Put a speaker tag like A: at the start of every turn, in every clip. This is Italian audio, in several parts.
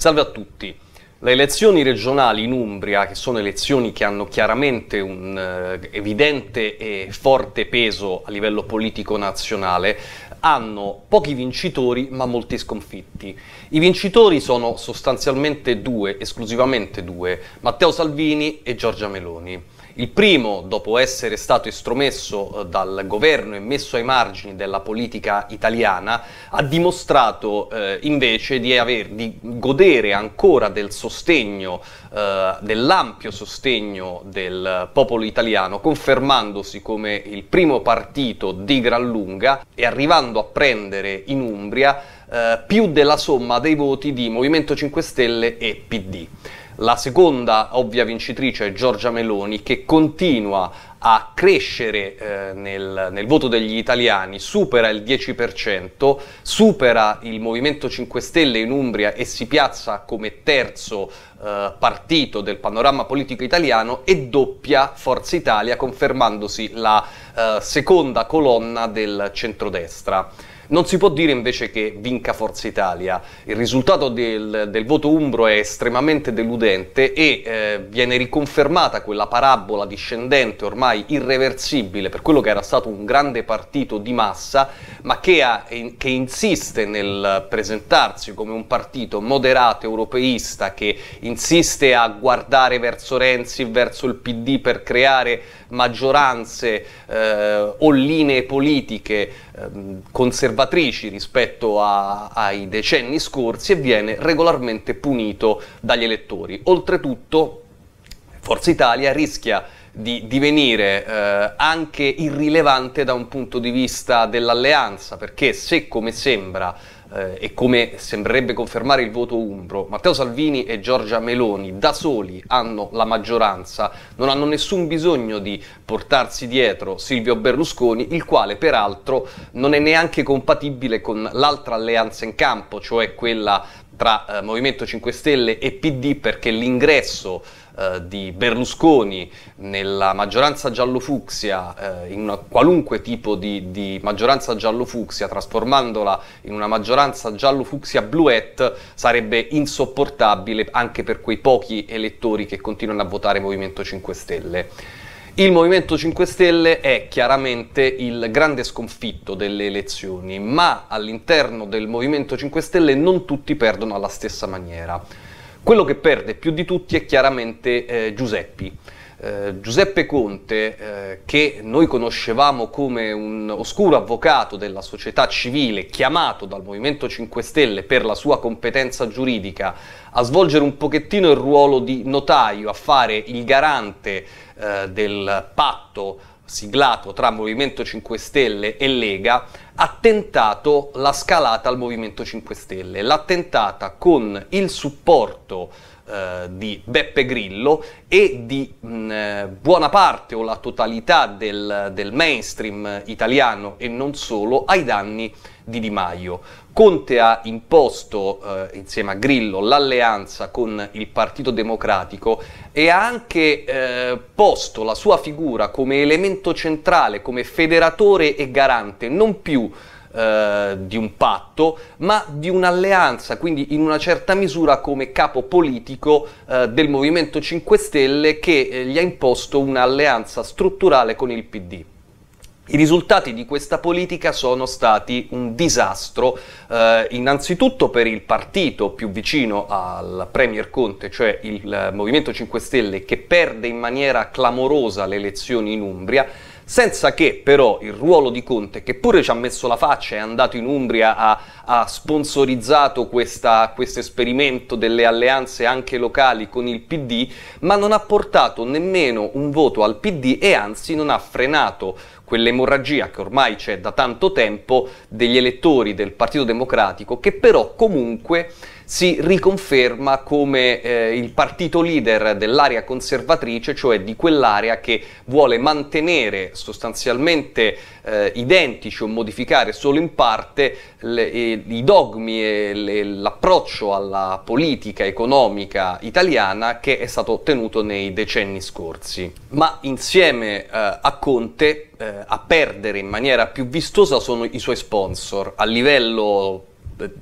A: Salve a tutti. Le elezioni regionali in Umbria, che sono elezioni che hanno chiaramente un eh, evidente e forte peso a livello politico nazionale, hanno pochi vincitori ma molti sconfitti. I vincitori sono sostanzialmente due, esclusivamente due, Matteo Salvini e Giorgia Meloni. Il primo, dopo essere stato estromesso eh, dal governo e messo ai margini della politica italiana, ha dimostrato eh, invece di, aver, di, godere ancora del sostegno, eh, dell'ampio sostegno del popolo italiano, confermandosi come il primo partito di gran lunga e arrivando a prendere in Umbria eh, più della somma dei voti di Movimento 5 Stelle e PD. La seconda ovvia vincitrice è Giorgia Meloni che continua a crescere eh, nel, nel, voto degli italiani, supera il 10%, supera il Movimento 5 Stelle in Umbria e si piazza come terzo eh, partito del panorama politico italiano e doppia Forza Italia confermandosi la eh, seconda colonna del centrodestra. Non si può dire invece che vinca Forza Italia. Il risultato del, del voto umbro è estremamente deludente e eh, viene riconfermata quella parabola discendente ormai irreversibile per quello che era stato un grande partito di massa, ma che, ha, che insiste nel presentarsi come un partito moderato europeista che insiste a guardare verso Renzi, verso il PD per creare maggioranze eh, o linee politiche Ehm, conservatrici rispetto a, ai decenni scorsi e viene regolarmente punito dagli elettori. Oltretutto Forza Italia rischia di divenire eh, anche irrilevante da un punto di vista dell'alleanza, perché se come sembra eh, e come sembrerebbe confermare il voto umbro, Matteo Salvini e Giorgia Meloni da soli hanno la maggioranza, non hanno nessun bisogno di portarsi dietro Silvio Berlusconi, il quale peraltro non è neanche compatibile con l'altra alleanza in campo, cioè quella tra eh, Movimento 5 Stelle e PD perché l'ingresso eh, di Berlusconi nella maggioranza giallo-fucsia, eh, in una qualunque tipo di, di maggioranza giallo-fucsia, trasformandola in una maggioranza giallo-fucsia bluette, sarebbe insopportabile anche per quei pochi elettori che continuano a votare Movimento 5 Stelle. Il Movimento 5 Stelle è chiaramente il grande sconfitto delle elezioni, ma all'interno del Movimento 5 Stelle non tutti perdono alla stessa maniera. Quello che perde più di tutti è chiaramente eh, Giuseppi. Eh, Giuseppe Conte, eh, che noi conoscevamo come un oscuro avvocato della società civile, chiamato dal Movimento 5 Stelle per la sua competenza giuridica a svolgere un pochettino il ruolo di notaio, a fare il garante eh, del patto siglato tra Movimento 5 Stelle e Lega ha tentato la scalata al Movimento 5 Stelle, l'ha tentata con il supporto eh, di Beppe Grillo e di mh, eh, buona parte o la totalità del, del mainstream italiano e non solo ai danni di di Di Maio. Conte ha imposto eh, insieme a Grillo l'alleanza con il Partito Democratico e ha anche eh, posto la sua figura come elemento centrale, come federatore e garante, non più eh, di un patto, ma di un'alleanza, quindi in una certa misura come capo politico eh, del Movimento 5 Stelle che eh, gli ha imposto un'alleanza strutturale con il PD. I risultati di questa politica sono stati un disastro eh, innanzitutto per il partito più vicino al Premier Conte, cioè il Movimento 5 Stelle, che perde in maniera clamorosa le elezioni in Umbria, senza che però il ruolo di Conte, che pure ci ha messo la faccia, è andato in Umbria, ha, ha sponsorizzato questo esperimento delle alleanze anche locali con il PD, ma non ha portato nemmeno un voto al PD e anzi non ha frenato quell'emorragia che ormai c'è da tanto tempo degli elettori del Partito Democratico che però comunque si riconferma come eh, il partito leader dell'area conservatrice, cioè di quell'area che vuole mantenere sostanzialmente eh, identici o modificare solo in parte le, e, i dogmi e l'approccio alla politica economica italiana che è stato tenuto nei decenni scorsi. Ma insieme eh, a Conte eh, a perdere in maniera più vistosa sono i suoi sponsor a livello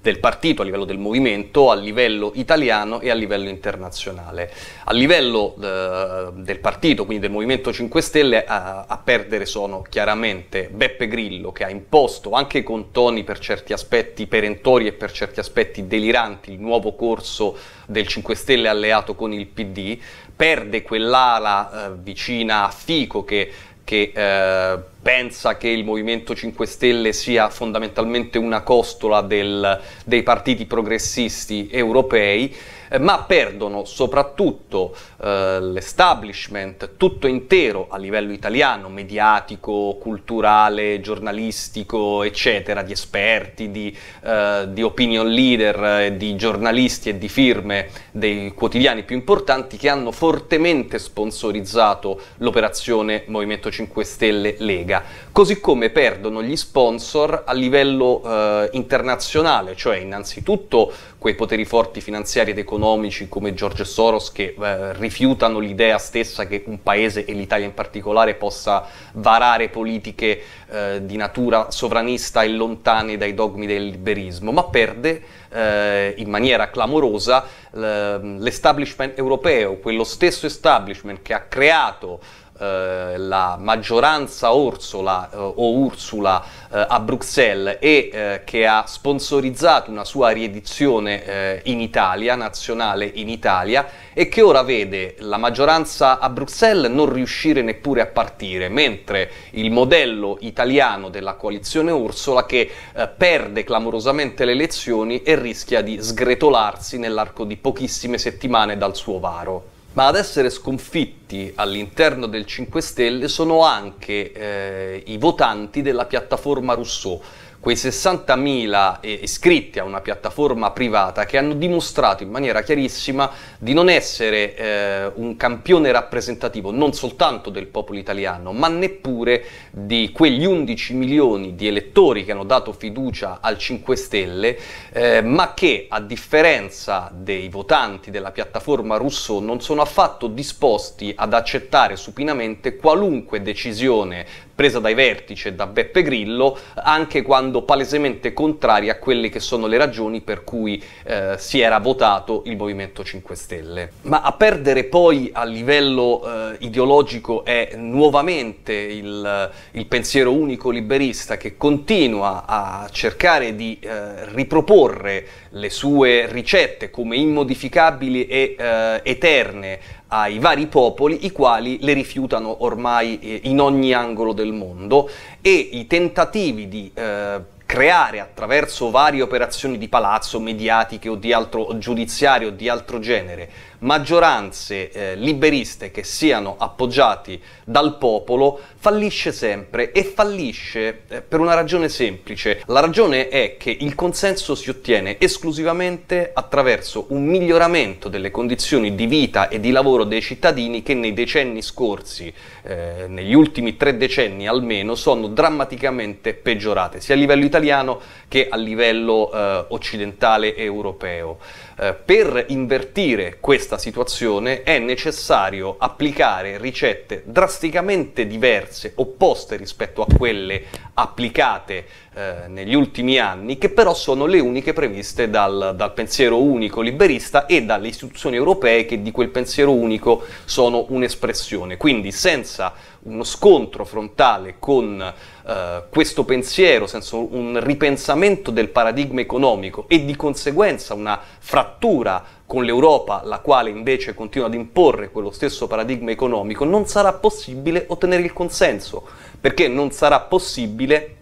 A: del partito, a livello del movimento, a livello italiano e a livello internazionale. A livello eh, del partito, quindi del Movimento 5 Stelle, a, a, perdere sono chiaramente Beppe Grillo che ha imposto, anche con toni per certi aspetti perentori e per certi aspetti deliranti, il nuovo corso del 5 Stelle alleato con il PD, perde quell'ala eh, vicina a Fico che... che eh, pensa che il Movimento 5 Stelle sia fondamentalmente una costola del, dei partiti progressisti europei, eh, ma perdono soprattutto eh, l'establishment tutto intero a livello italiano, mediatico, culturale, giornalistico, eccetera, di esperti, di, eh, di opinion leader, eh, di giornalisti e di firme dei quotidiani più importanti che hanno fortemente sponsorizzato l'operazione Movimento 5 Stelle Lega Lega, così come perdono gli sponsor a livello eh, internazionale, cioè innanzitutto quei poteri forti finanziari ed economici come George Soros che eh, rifiutano l'idea stessa che un paese e l'Italia in particolare possa varare politiche eh, di natura sovranista e lontane dai dogmi del liberismo, ma perde eh, in maniera clamorosa l'establishment europeo, quello stesso establishment che ha creato eh, la maggioranza Orsola eh, o Ursula eh, a Bruxelles e eh, che ha sponsorizzato una sua riedizione eh, in Italia, nazionale in Italia, e che ora vede la maggioranza a Bruxelles non riuscire neppure a partire, mentre il modello italiano della coalizione Ursula che perde clamorosamente le elezioni e rischia di sgretolarsi nell'arco di pochissime settimane dal suo varo. Ma ad essere sconfitti all'interno del 5 Stelle sono anche eh, i votanti della piattaforma Rousseau quei 60.000 eh, iscritti a una piattaforma privata che hanno dimostrato in maniera chiarissima di non essere eh, un campione rappresentativo non soltanto del popolo italiano, ma neppure di quegli 11 milioni di elettori che hanno dato fiducia al 5 Stelle, eh, ma che a differenza dei votanti della piattaforma Rousseau non sono affatto disposti ad accettare supinamente qualunque decisione presa dai vertici e da Beppe Grillo, anche quando palesemente contraria a quelle che sono le ragioni per cui eh, si era votato il Movimento 5 Stelle. Ma a perdere poi a livello eh, ideologico è nuovamente il, il, pensiero unico liberista che continua a cercare di eh, riproporre le sue ricette come immodificabili e eh, eterne ai vari popoli i quali le rifiutano ormai eh, in ogni angolo del mondo e i tentativi di eh, creare attraverso varie operazioni di palazzo, mediatiche o di altro giudiziario o di altro genere, maggioranze eh, liberiste che siano appoggiati dal popolo fallisce sempre e fallisce eh, per una ragione semplice. La ragione è che il consenso si ottiene esclusivamente attraverso un miglioramento delle condizioni di vita e di lavoro dei cittadini che nei decenni scorsi, eh, negli ultimi tre decenni almeno, sono drammaticamente peggiorate, sia a livello italiano che a livello eh, occidentale e europeo. Eh, per invertire questa situazione è necessario applicare ricette drasticamente diverse, opposte rispetto a quelle applicate eh, negli ultimi anni, che però sono le uniche previste dal, dal pensiero unico liberista e dalle istituzioni europee che di quel pensiero unico sono un'espressione. Quindi senza uno scontro frontale con eh, questo pensiero, senso un ripensamento del paradigma economico e di conseguenza una frattura con l'Europa, la quale invece continua ad imporre quello stesso paradigma economico, non sarà possibile ottenere il consenso, perché non sarà possibile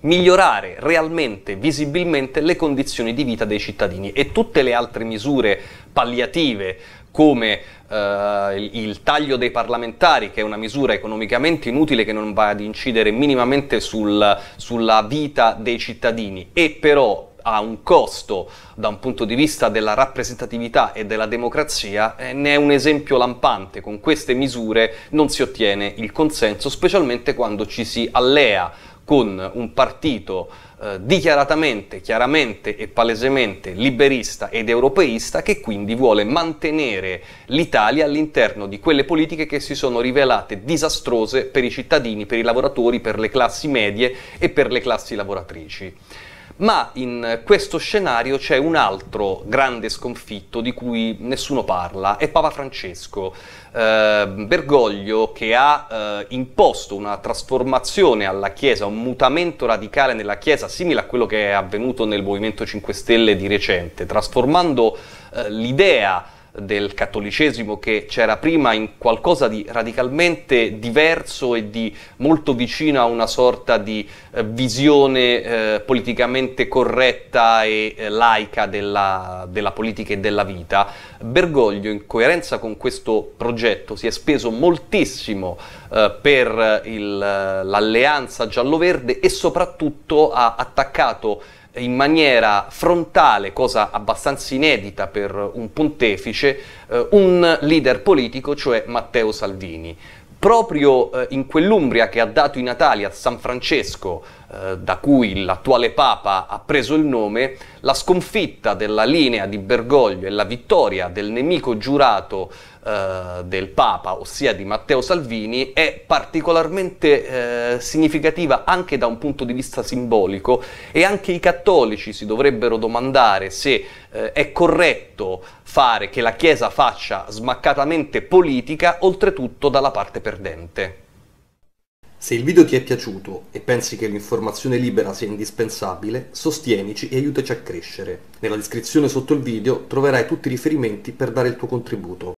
A: migliorare realmente, visibilmente le condizioni di vita dei cittadini e tutte le altre misure palliative, come eh, il, taglio dei parlamentari, che è una misura economicamente inutile che non va ad incidere minimamente sul, sulla vita dei cittadini e però ha un costo da un punto di vista della rappresentatività e della democrazia, eh, ne è un esempio lampante. Con queste misure non si ottiene il consenso, specialmente quando ci si allea con un partito eh, dichiaratamente, chiaramente e palesemente liberista ed europeista che quindi vuole mantenere l'Italia all'interno di quelle politiche che si sono rivelate disastrose per i cittadini, per i lavoratori, per le classi medie e per le classi lavoratrici. Ma in questo scenario c'è un altro grande sconfitto di cui nessuno parla, è Papa Francesco. Eh, Bergoglio che ha eh, imposto una trasformazione alla Chiesa, un mutamento radicale nella Chiesa, simile a quello che è avvenuto nel Movimento 5 Stelle di recente, trasformando eh, l'idea del cattolicesimo che c'era prima in qualcosa di radicalmente diverso e di molto vicino a una sorta di eh, visione eh, politicamente corretta e eh, laica della, della, politica e della vita. Bergoglio, in coerenza con questo progetto, si è speso moltissimo eh, per l'alleanza giallo-verde e soprattutto ha attaccato in maniera frontale, cosa abbastanza inedita per un pontefice, eh, un leader politico, cioè Matteo Salvini. Proprio eh, in quell'Umbria che ha dato i Natali a San Francesco eh, da cui l'attuale Papa ha preso il nome, la sconfitta della linea di Bergoglio e la vittoria del nemico giurato eh, del Papa, ossia di Matteo Salvini, è particolarmente eh, significativa anche da un punto di vista simbolico e anche i cattolici si dovrebbero domandare se eh, è corretto fare che la Chiesa faccia smaccatamente politica oltretutto dalla parte perdente. Se il video ti è piaciuto e pensi che l'informazione libera sia indispensabile, sostienici e aiutaci a crescere. Nella descrizione sotto il video troverai tutti i riferimenti per dare il tuo contributo.